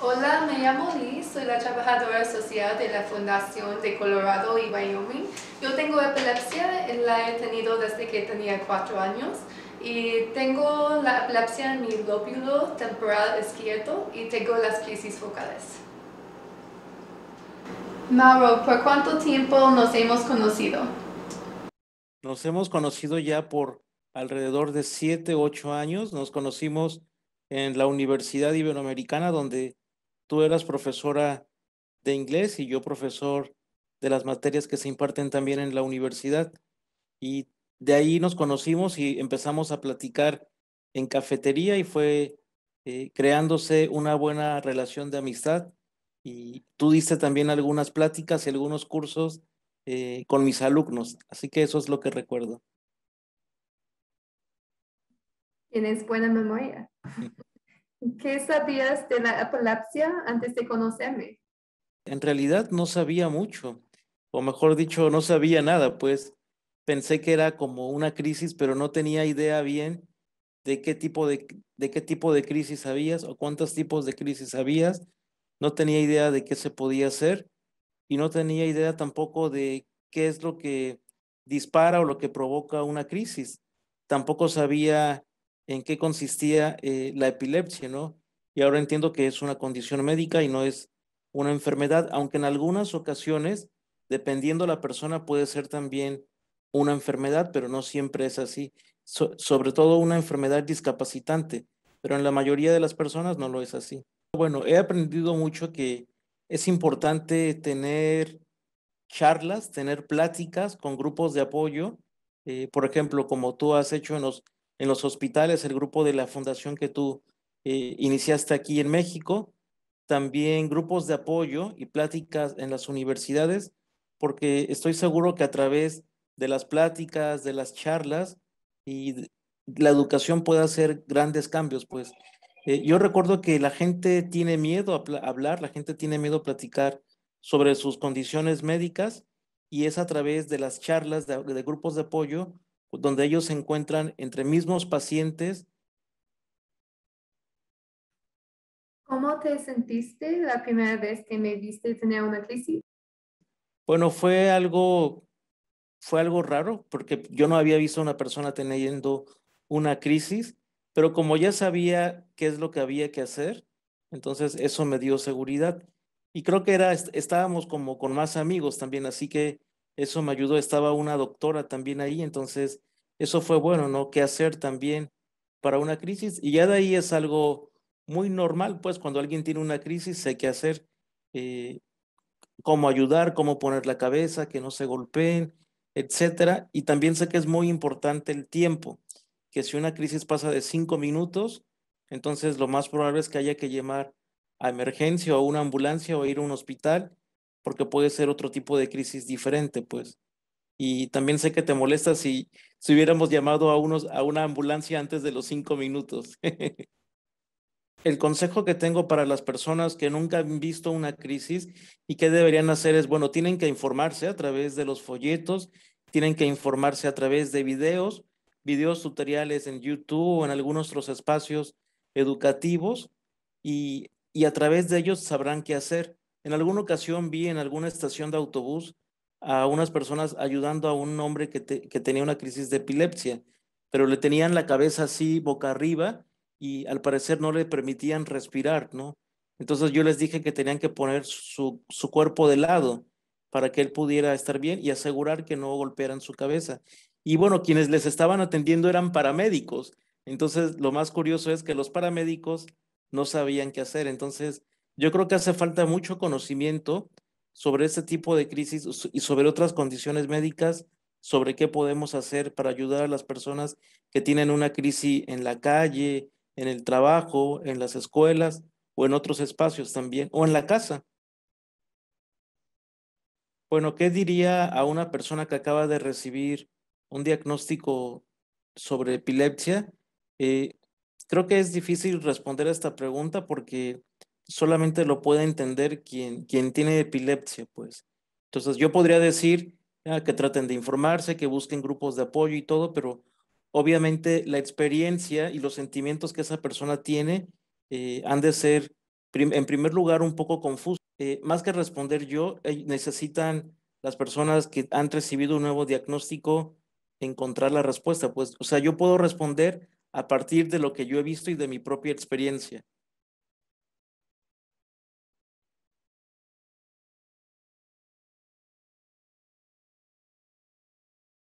Hola, me llamo Liz, soy la trabajadora social de la Fundación de Colorado y Wyoming. Yo tengo epilepsia, la he tenido desde que tenía cuatro años y tengo la epilepsia en mi lóbulo temporal izquierdo y tengo las crisis focales. Mauro, ¿por cuánto tiempo nos hemos conocido? Nos hemos conocido ya por alrededor de 7, ocho años. Nos conocimos en la Universidad Iberoamericana, donde tú eras profesora de inglés y yo profesor de las materias que se imparten también en la universidad. Y de ahí nos conocimos y empezamos a platicar en cafetería y fue eh, creándose una buena relación de amistad. Y tú diste también algunas pláticas y algunos cursos eh, con mis alumnos. Así que eso es lo que recuerdo. Tienes buena memoria. ¿Qué sabías de la epilepsia antes de conocerme? En realidad no sabía mucho, o mejor dicho, no sabía nada, pues pensé que era como una crisis, pero no tenía idea bien de qué tipo de, de qué tipo de crisis habías o cuántos tipos de crisis habías. No tenía idea de qué se podía hacer y no tenía idea tampoco de qué es lo que dispara o lo que provoca una crisis. Tampoco sabía en qué consistía eh, la epilepsia, ¿no? Y ahora entiendo que es una condición médica y no es una enfermedad, aunque en algunas ocasiones, dependiendo la persona, puede ser también una enfermedad, pero no siempre es así, sobre todo una enfermedad discapacitante, pero en la mayoría de las personas no lo es así. Bueno, he aprendido mucho que es importante tener charlas, tener pláticas con grupos de apoyo, eh, por ejemplo, como tú has hecho en los en los hospitales, el grupo de la fundación que tú eh, iniciaste aquí en México, también grupos de apoyo y pláticas en las universidades, porque estoy seguro que a través de las pláticas, de las charlas y la educación puede hacer grandes cambios, pues. Eh, yo recuerdo que la gente tiene miedo a hablar, la gente tiene miedo a platicar sobre sus condiciones médicas y es a través de las charlas de grupos de apoyo donde ellos se encuentran entre mismos pacientes. ¿Cómo te sentiste la primera vez que me viste tener una crisis? Bueno, fue algo, fue algo raro porque yo no había visto a una persona teniendo una crisis, pero como ya sabía qué es lo que había que hacer, entonces eso me dio seguridad. Y creo que era, estábamos como con más amigos también, así que eso me ayudó, estaba una doctora también ahí, entonces eso fue bueno, ¿no? ¿Qué hacer también para una crisis? Y ya de ahí es algo muy normal, pues cuando alguien tiene una crisis hay que hacer, eh, cómo ayudar, cómo poner la cabeza, que no se golpeen, etcétera. Y también sé que es muy importante el tiempo, que si una crisis pasa de cinco minutos, entonces lo más probable es que haya que llamar a emergencia o a una ambulancia o ir a un hospital porque puede ser otro tipo de crisis diferente, pues. Y también sé que te molesta si, si hubiéramos llamado a, unos, a una ambulancia antes de los cinco minutos. El consejo que tengo para las personas que nunca han visto una crisis y que deberían hacer es, bueno, tienen que informarse a través de los folletos, tienen que informarse a través de videos, videos tutoriales en YouTube o en algunos otros espacios educativos y, y a través de ellos sabrán qué hacer. En alguna ocasión vi en alguna estación de autobús a unas personas ayudando a un hombre que, tenía una crisis de epilepsia, pero le tenían la cabeza así boca arriba y al parecer no le permitían respirar, ¿no? Entonces yo les dije que tenían que poner su, su cuerpo de lado para que él pudiera estar bien y asegurar que no golpearan su cabeza. Y bueno, quienes les estaban atendiendo eran paramédicos. Entonces, lo más curioso es que los paramédicos no sabían qué hacer. Entonces, yo creo que hace falta mucho conocimiento sobre este tipo de crisis y sobre otras condiciones médicas, sobre qué podemos hacer para ayudar a las personas que tienen una crisis en la calle, en el trabajo, en las escuelas o en otros espacios también, o en la casa. Bueno, ¿qué diría a una persona que acaba de recibir un diagnóstico sobre epilepsia? Eh, creo que es difícil responder a esta pregunta porque solamente lo puede entender quien, tiene epilepsia, pues. Entonces, yo podría decir ah, que traten de informarse, que busquen grupos de apoyo y todo, pero obviamente la experiencia y los sentimientos que esa persona tiene eh, han de ser, en primer lugar, un poco confusos. Eh, más que responder yo, eh, necesitan las personas que han recibido un nuevo diagnóstico encontrar la respuesta. Pues, o sea, yo puedo responder a partir de lo que yo he visto y de mi propia experiencia.